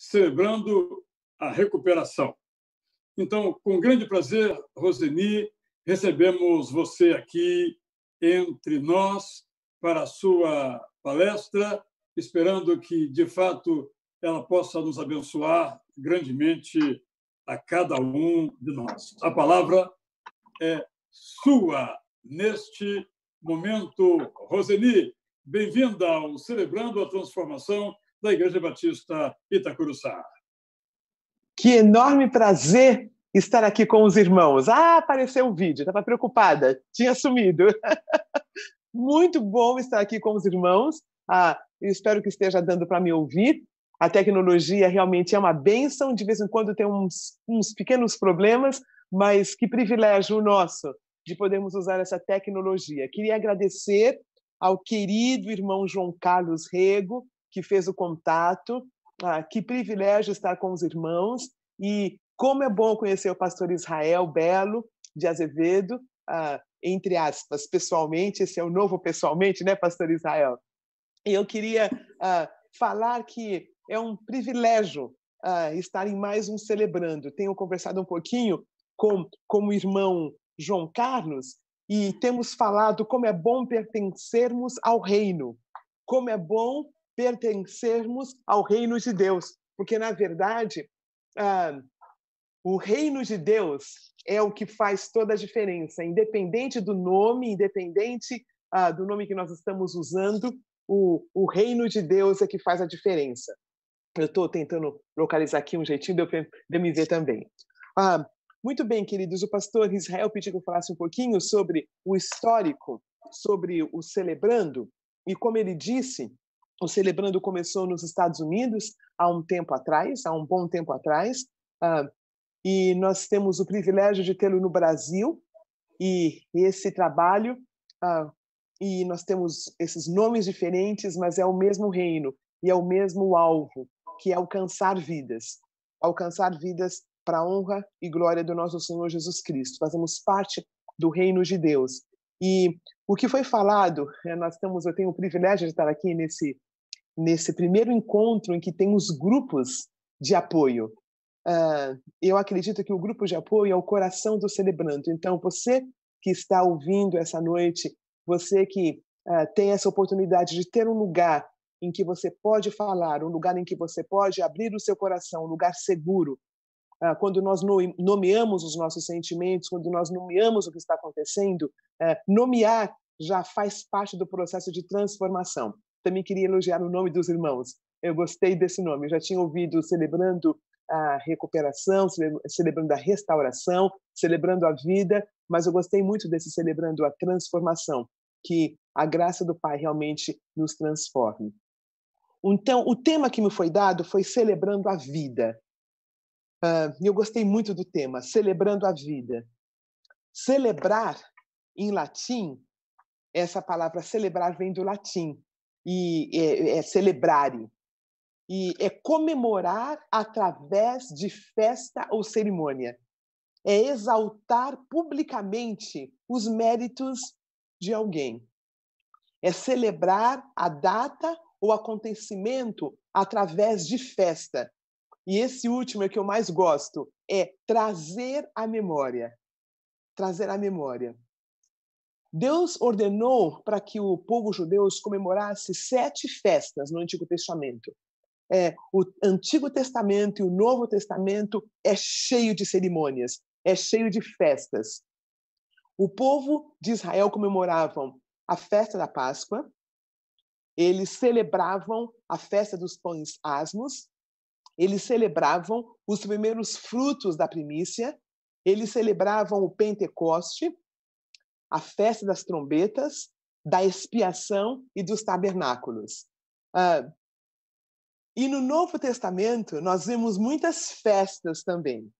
celebrando a recuperação. Então, com grande prazer, Roseni, recebemos você aqui entre nós para a sua palestra, esperando que, de fato, ela possa nos abençoar grandemente a cada um de nós. A palavra é sua neste momento. Roseni, bem-vinda ao Celebrando a Transformação da Igreja Batista Itacuruçá. Que enorme prazer estar aqui com os irmãos. Ah, apareceu o vídeo, estava preocupada, tinha sumido. Muito bom estar aqui com os irmãos. Ah, espero que esteja dando para me ouvir. A tecnologia realmente é uma benção, de vez em quando tem uns, uns pequenos problemas, mas que privilégio nosso de podermos usar essa tecnologia. Queria agradecer ao querido irmão João Carlos Rego, que fez o contato. Ah, que privilégio estar com os irmãos e como é bom conhecer o pastor Israel Belo de Azevedo, ah, entre aspas, pessoalmente, esse é o novo pessoalmente, né, pastor Israel? E eu queria ah, falar que é um privilégio ah, estar em mais um Celebrando. Tenho conversado um pouquinho com, com o irmão João Carlos e temos falado como é bom pertencermos ao reino, como é bom pertencermos ao reino de Deus, porque na verdade ah, o reino de Deus é o que faz toda a diferença, independente do nome, independente ah, do nome que nós estamos usando, o, o reino de Deus é que faz a diferença. Eu estou tentando localizar aqui um jeitinho de eu, de me ver também. Ah, muito bem, queridos, o pastor Israel pediu que eu falasse um pouquinho sobre o histórico, sobre o celebrando, e como ele disse, o Celebrando começou nos Estados Unidos há um tempo atrás, há um bom tempo atrás, uh, e nós temos o privilégio de tê-lo no Brasil, e esse trabalho, uh, e nós temos esses nomes diferentes, mas é o mesmo reino e é o mesmo alvo, que é alcançar vidas alcançar vidas para a honra e glória do nosso Senhor Jesus Cristo. Fazemos parte do reino de Deus. E o que foi falado, né, nós temos, eu tenho o privilégio de estar aqui nesse nesse primeiro encontro em que tem os grupos de apoio. Uh, eu acredito que o grupo de apoio é o coração do celebrando. Então, você que está ouvindo essa noite, você que uh, tem essa oportunidade de ter um lugar em que você pode falar, um lugar em que você pode abrir o seu coração, um lugar seguro. Uh, quando nós nomeamos os nossos sentimentos, quando nós nomeamos o que está acontecendo, eh, nomear já faz parte do processo de transformação também queria elogiar o nome dos irmãos. Eu gostei desse nome. Eu já tinha ouvido celebrando a recuperação, celebrando a restauração, celebrando a vida, mas eu gostei muito desse celebrando a transformação, que a graça do Pai realmente nos transforme. Então, o tema que me foi dado foi celebrando a vida. Uh, eu gostei muito do tema, celebrando a vida. Celebrar, em latim, essa palavra celebrar vem do latim, e é, é, é celebrar e é comemorar através de festa ou cerimônia. É exaltar publicamente os méritos de alguém. É celebrar a data ou acontecimento através de festa. E esse último é que eu mais gosto, é trazer à memória. Trazer à memória. Deus ordenou para que o povo judeu comemorasse sete festas no Antigo Testamento. É, o Antigo Testamento e o Novo Testamento é cheio de cerimônias, é cheio de festas. O povo de Israel comemoravam a festa da Páscoa, eles celebravam a festa dos pães asmos, eles celebravam os primeiros frutos da primícia, eles celebravam o Pentecoste, a festa das trombetas, da expiação e dos tabernáculos. Uh, e no Novo Testamento, nós vemos muitas festas também.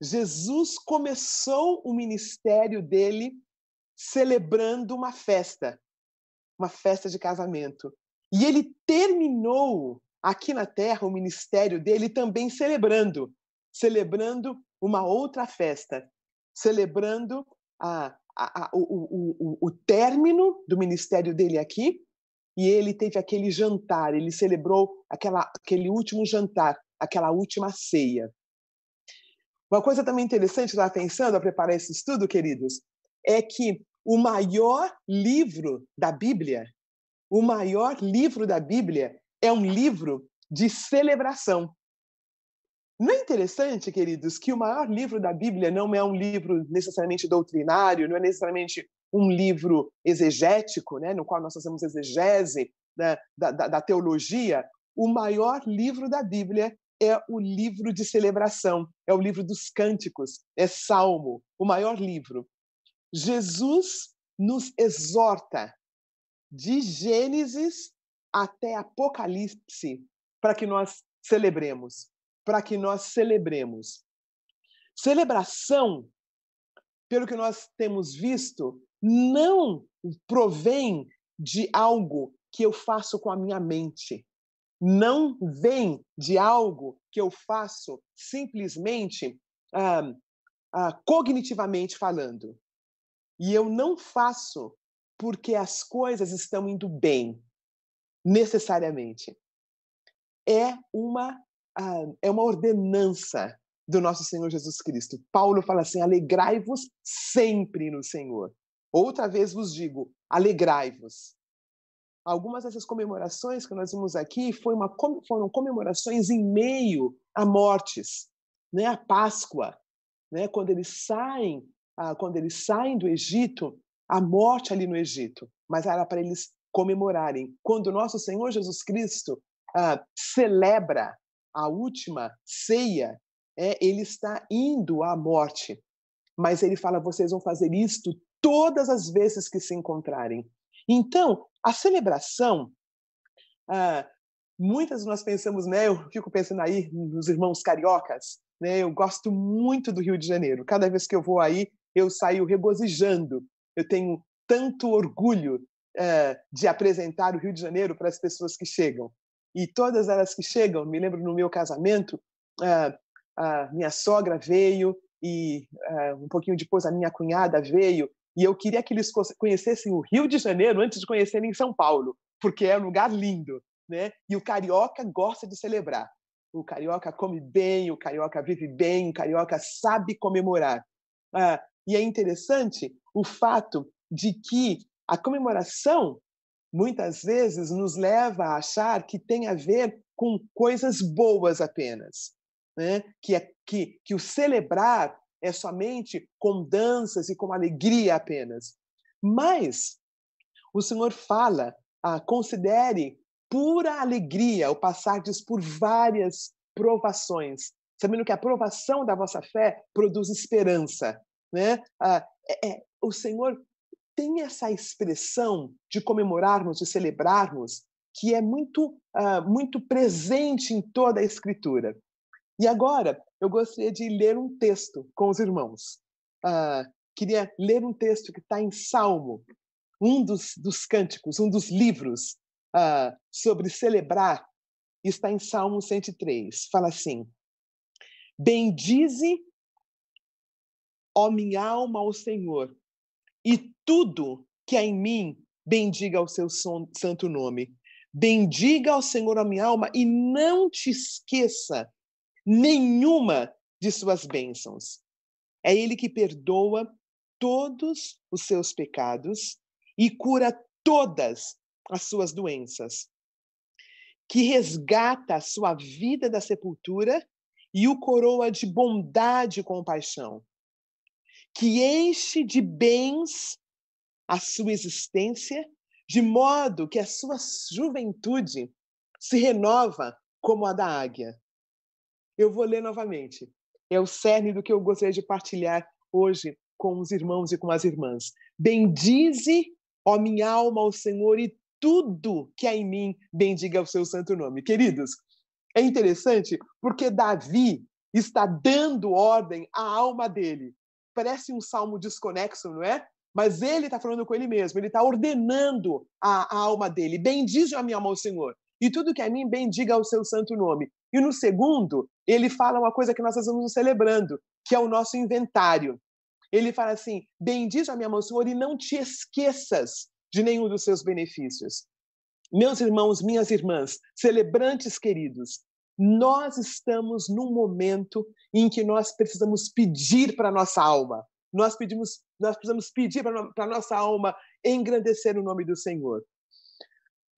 Jesus começou o ministério dele celebrando uma festa, uma festa de casamento. E ele terminou aqui na terra o ministério dele também celebrando, celebrando uma outra festa, celebrando a a, a, o, o, o, término do ministério dele aqui e ele teve aquele jantar, ele celebrou aquela, aquele último jantar, aquela última ceia. Uma coisa também interessante, da pensando ao preparar esse estudo, queridos, é que o maior livro da Bíblia, o maior livro da Bíblia é um livro de celebração. Não é interessante, queridos, que o maior livro da Bíblia não é um livro necessariamente doutrinário, não é necessariamente um livro exegético, né, no qual nós fazemos exegese né, da, da, da teologia. O maior livro da Bíblia é o livro de celebração, é o livro dos cânticos, é Salmo, o maior livro. Jesus nos exorta de Gênesis até Apocalipse para que nós celebremos para que nós celebremos. Celebração, pelo que nós temos visto, não provém de algo que eu faço com a minha mente. Não vem de algo que eu faço simplesmente ah, ah, cognitivamente falando. E eu não faço porque as coisas estão indo bem, necessariamente. É uma é uma ordenança do nosso Senhor Jesus Cristo. Paulo fala assim: alegrai-vos sempre no Senhor. Outra vez vos digo, alegrai-vos. Algumas dessas comemorações que nós vimos aqui uma, foram comemorações em meio a mortes, né? A Páscoa, né? Quando eles saem, ah, quando eles saem do Egito, a morte ali no Egito, mas era para eles comemorarem. Quando o nosso Senhor Jesus Cristo ah, celebra a última ceia, é, ele está indo à morte. Mas ele fala: vocês vão fazer isto todas as vezes que se encontrarem. Então, a celebração, ah, muitas nós pensamos, né? Eu fico pensando aí nos irmãos cariocas, né? Eu gosto muito do Rio de Janeiro. Cada vez que eu vou aí, eu saio regozijando. Eu tenho tanto orgulho ah, de apresentar o Rio de Janeiro para as pessoas que chegam. E todas elas que chegam, me lembro no meu casamento, a minha sogra veio e um pouquinho depois a minha cunhada veio e eu queria que eles conhecessem o Rio de Janeiro antes de conhecerem São Paulo, porque é um lugar lindo, né? E o carioca gosta de celebrar. O carioca come bem, o carioca vive bem, o carioca sabe comemorar. Ah, e é interessante o fato de que a comemoração muitas vezes nos leva a achar que tem a ver com coisas boas apenas, né? que, é, que, que o celebrar é somente com danças e com alegria apenas. Mas o Senhor fala, ah, considere pura alegria o passar por várias provações, sabendo que a provação da vossa fé produz esperança. Né? Ah, é, é, o Senhor tem essa expressão de comemorarmos, de celebrarmos, que é muito, uh, muito presente em toda a Escritura. E agora, eu gostaria de ler um texto com os irmãos. Uh, queria ler um texto que está em Salmo, um dos, dos cânticos, um dos livros uh, sobre celebrar, está em Salmo 103. Fala assim: Bendize, ó minha alma, ao Senhor, e tudo que há em mim, bendiga o seu son, santo nome. Bendiga ao Senhor a minha alma e não te esqueça nenhuma de suas bênçãos. É Ele que perdoa todos os seus pecados e cura todas as suas doenças, que resgata a sua vida da sepultura e o coroa de bondade e compaixão, que enche de bens a sua existência, de modo que a sua juventude se renova como a da águia. Eu vou ler novamente. É o cerne do que eu gostaria de partilhar hoje com os irmãos e com as irmãs. Bendize, ó minha alma, o Senhor e tudo que há em mim, bendiga o seu santo nome. Queridos, é interessante porque Davi está dando ordem à alma dele. Parece um salmo desconexo, não é? Mas ele está falando com ele mesmo, ele está ordenando a, a, alma dele. Bendize a minha alma ao Senhor. E tudo que a é mim bendiga ao seu santo nome. E no segundo, ele fala uma coisa que nós estamos celebrando, que é o nosso inventário. Ele fala assim: bendize a minha mão, Senhor, e não te esqueças de nenhum dos seus benefícios. Meus irmãos, minhas irmãs, celebrantes queridos, nós estamos num momento em que nós precisamos pedir para a nossa alma nós pedimos, nós precisamos pedir para a nossa alma engrandecer o nome do Senhor.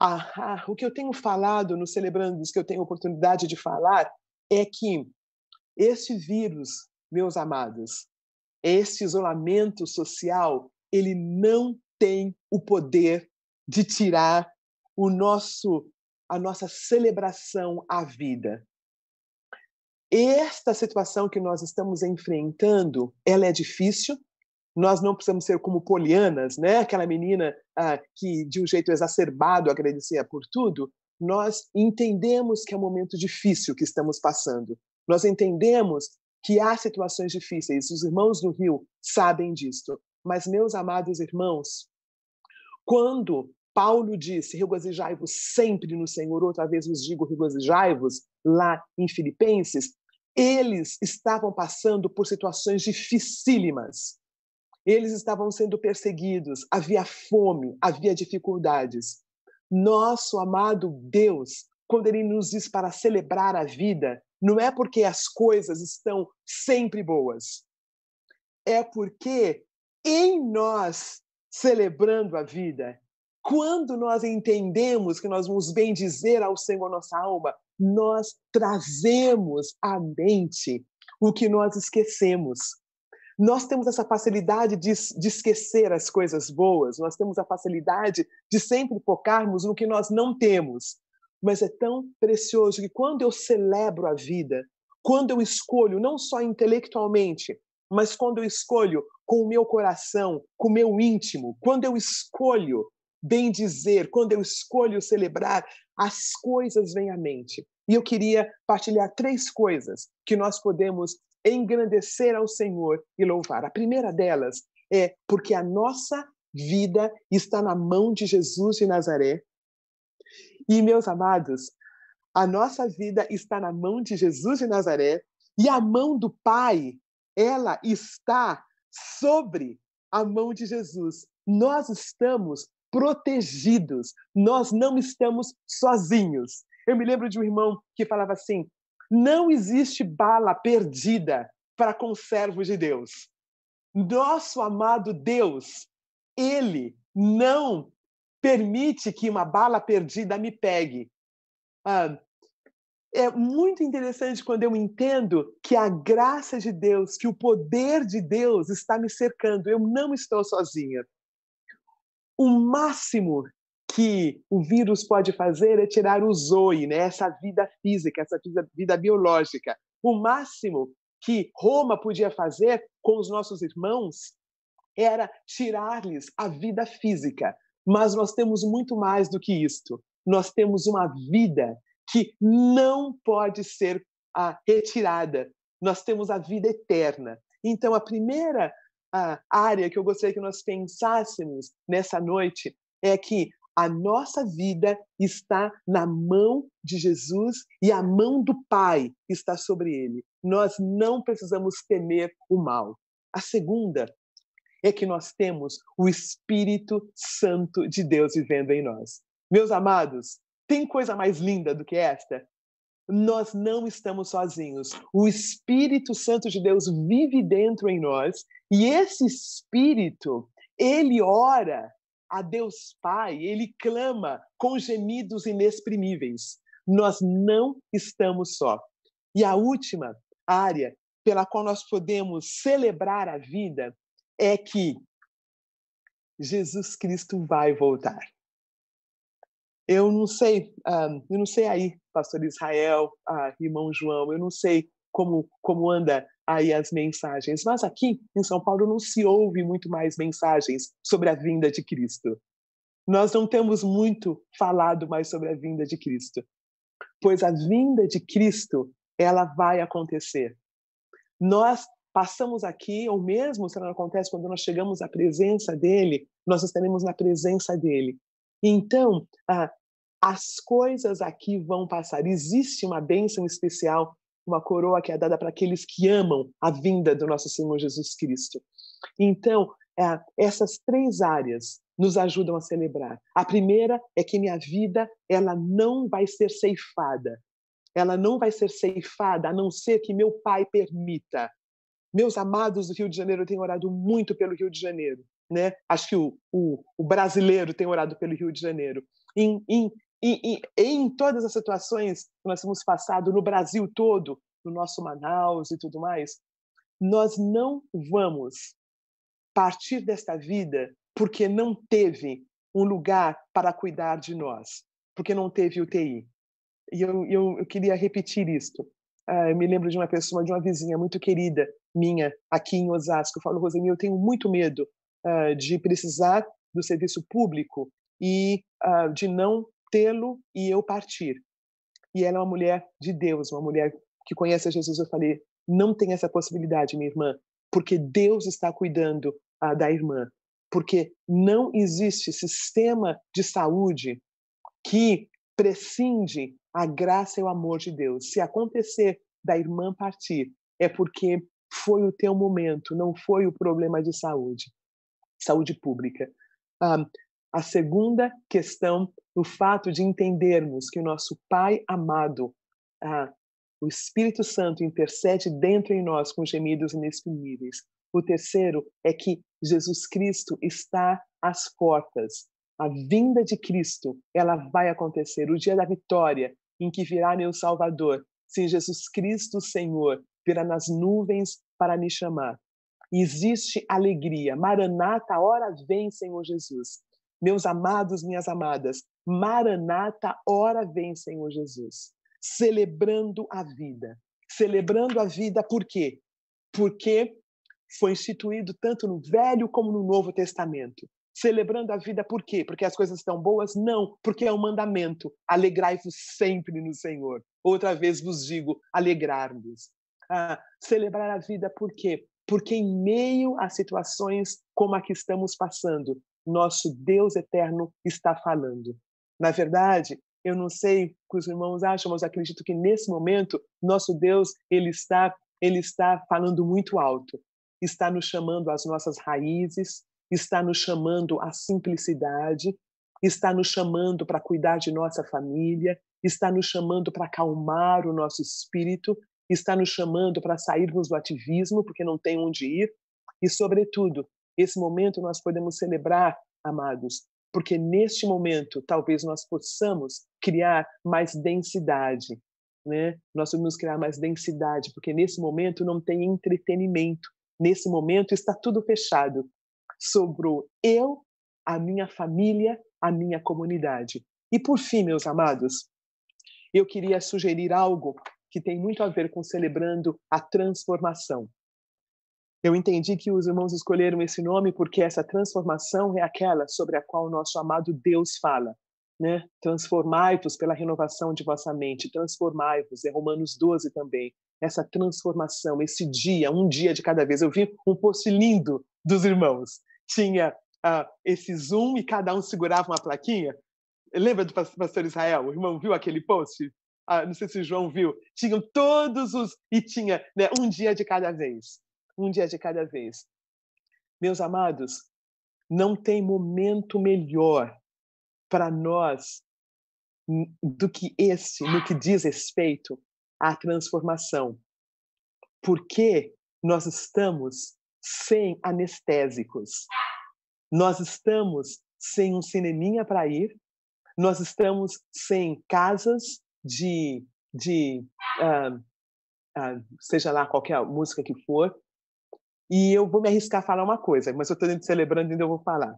Ah, ah, o que eu tenho falado no Celebrandos, que eu tenho oportunidade de falar, é que esse vírus, meus amados, esse isolamento social, ele não tem o poder de tirar o nosso a nossa celebração à vida esta situação que nós estamos enfrentando, ela é difícil. Nós não precisamos ser como Polianas, né? Aquela menina ah, que de um jeito exacerbado agradecia por tudo. Nós entendemos que é um momento difícil que estamos passando. Nós entendemos que há situações difíceis. Os irmãos do Rio sabem disto. Mas meus amados irmãos, quando Paulo disse, regozijai-vos sempre no Senhor, outra vez vos digo, regozijai-vos, lá em Filipenses, eles estavam passando por situações dificílimas. Eles estavam sendo perseguidos, havia fome, havia dificuldades. Nosso amado Deus, quando ele nos diz para celebrar a vida, não é porque as coisas estão sempre boas. É porque em nós celebrando a vida, quando nós entendemos que nós vamos bendizer ao Senhor nossa alma, nós trazemos à mente o que nós esquecemos. Nós temos essa facilidade de, de, esquecer as coisas boas, nós temos a facilidade de sempre focarmos no que nós não temos. Mas é tão precioso que quando eu celebro a vida, quando eu escolho, não só intelectualmente, mas quando eu escolho com o meu coração, com o meu íntimo, quando eu escolho bem dizer, quando eu escolho celebrar, as coisas vêm à mente. E eu queria partilhar três coisas que nós podemos engrandecer ao Senhor e louvar. A primeira delas é porque a nossa vida está na mão de Jesus de Nazaré. E, meus amados, a nossa vida está na mão de Jesus de Nazaré e a mão do Pai, ela está sobre a mão de Jesus. Nós estamos protegidos, nós não estamos sozinhos. Eu me lembro de um irmão que falava assim: não existe bala perdida para conservos de Deus. Nosso amado Deus, ele não permite que uma bala perdida me pegue. Ah, é muito interessante quando eu entendo que a graça de Deus, que o poder de Deus está me cercando, eu não estou sozinha. O máximo que o vírus pode fazer é tirar o zoe, né? essa vida física, essa vida biológica. O máximo que Roma podia fazer com os nossos irmãos era tirar-lhes a vida física. Mas nós temos muito mais do que isto. Nós temos uma vida que não pode ser retirada. Nós temos a vida eterna. Então, a primeira ah, área que eu gostaria que nós pensássemos nessa noite é que a nossa vida está na mão de Jesus e a mão do Pai está sobre ele. Nós não precisamos temer o mal. A segunda é que nós temos o Espírito Santo de Deus vivendo em nós. Meus amados, tem coisa mais linda do que esta? Nós não estamos sozinhos. O Espírito Santo de Deus vive dentro em nós e esse Espírito, ele ora a Deus Pai, ele clama com gemidos inexprimíveis. Nós não estamos só. E a última área pela qual nós podemos celebrar a vida é que Jesus Cristo vai voltar. Eu não sei, eu não sei aí, Pastor Israel, ah, irmão João, eu não sei como como anda aí as mensagens. Mas aqui em São Paulo não se ouve muito mais mensagens sobre a vinda de Cristo. Nós não temos muito falado mais sobre a vinda de Cristo, pois a vinda de Cristo ela vai acontecer. Nós passamos aqui, ou mesmo se não acontece quando nós chegamos à presença dele, nós estaremos na presença dele. Então, ah, as coisas aqui vão passar. Existe uma bênção especial uma coroa que é dada para aqueles que amam a vinda do nosso Senhor Jesus Cristo. Então, é, essas três áreas nos ajudam a celebrar. A primeira é que minha vida ela não vai ser ceifada. Ela não vai ser ceifada a não ser que meu Pai permita. Meus amados do Rio de Janeiro, eu tenho orado muito pelo Rio de Janeiro. Né? Acho que o, o, o brasileiro tem orado pelo Rio de Janeiro. Em, em, e, em todas as situações que nós temos passado no Brasil todo, no nosso Manaus e tudo mais, nós não vamos partir desta vida porque não teve um lugar para cuidar de nós, porque não teve UTI. E eu, eu, eu queria repetir isto. Ah, eu me lembro de uma pessoa, de uma vizinha muito querida minha aqui em Osasco, falou, Rosane, eu tenho muito medo ah, de precisar do serviço público e ah, de não tê-lo e eu partir. E ela é uma mulher de Deus, uma mulher que conhece Jesus. Eu falei, não tem essa possibilidade, minha irmã, porque Deus está cuidando ah, da irmã. Porque não existe sistema de saúde que prescinde a graça e o amor de Deus. Se acontecer da irmã partir, é porque foi o teu momento, não foi o problema de saúde, saúde pública. Ah, a segunda questão, o fato de entendermos que o nosso Pai amado, ah, o Espírito Santo intercede dentro em nós com gemidos inexprimíveis. O terceiro é que Jesus Cristo está às portas. A vinda de Cristo, ela vai acontecer. O dia da vitória, em que virá meu Salvador. se Jesus Cristo, Senhor, virá nas nuvens para me chamar. existe alegria. Maranata, a hora vem, Senhor Jesus. Meus amados, minhas amadas, Maranata, ora vem, Senhor Jesus, celebrando a vida. Celebrando a vida por quê? Porque foi instituído tanto no Velho como no Novo Testamento. Celebrando a vida por quê? Porque as coisas estão boas? Não, porque é um mandamento. Alegrai-vos sempre no Senhor. Outra vez vos digo, alegrar-vos. Ah, celebrar a vida por quê? Porque em meio a situações como a que estamos passando, nosso Deus eterno está falando. Na verdade, eu não sei o que os irmãos acham, mas acredito que nesse momento nosso Deus ele está ele está falando muito alto. Está nos chamando às nossas raízes, está nos chamando à simplicidade, está nos chamando para cuidar de nossa família, está nos chamando para acalmar o nosso espírito, está nos chamando para sairmos do ativismo, porque não tem onde ir, e, sobretudo, esse momento nós podemos celebrar, amados, porque neste momento talvez nós possamos criar mais densidade, né? Nós podemos criar mais densidade, porque nesse momento não tem entretenimento. Nesse momento está tudo fechado. Sobrou eu, a minha família, a minha comunidade. E por fim, meus amados, eu queria sugerir algo que tem muito a ver com celebrando a transformação. Eu entendi que os irmãos escolheram esse nome porque essa transformação é aquela sobre a qual o nosso amado Deus fala. Né? Transformai-vos pela renovação de vossa mente, transformai-vos, é Romanos 12 também. Essa transformação, esse dia, um dia de cada vez. Eu vi um post lindo dos irmãos. Tinha uh, esse Zoom e cada um segurava uma plaquinha. Lembra do pastor Israel? O irmão viu aquele post? Ah, não sei se o João viu, tinham todos os. E tinha né, um dia de cada vez um dia de cada vez. Meus amados, não tem momento melhor para nós do que este no que diz respeito à transformação. Porque nós estamos sem anestésicos. Nós estamos sem um cineminha para ir, nós estamos sem casas de, de uh, uh, seja lá qualquer é música que for, e eu vou me arriscar a falar uma coisa, mas eu estou celebrando e ainda vou falar.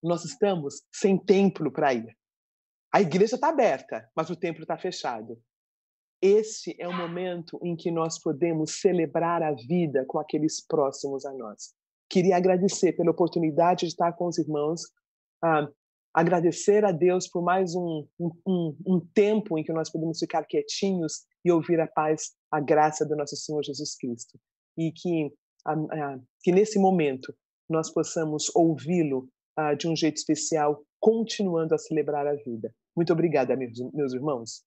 Nós estamos sem templo para ir. A igreja está aberta, mas o templo está fechado. Este é o momento em que nós podemos celebrar a vida com aqueles próximos a nós. Queria agradecer pela oportunidade de estar com os irmãos, ah, agradecer a Deus por mais um, um, um tempo em que nós podemos ficar quietinhos e ouvir a paz, a graça do nosso Senhor Jesus Cristo. E que que nesse momento nós possamos ouvi-lo ah, de um jeito especial, continuando a celebrar a vida. Muito obrigada, meus irmãos.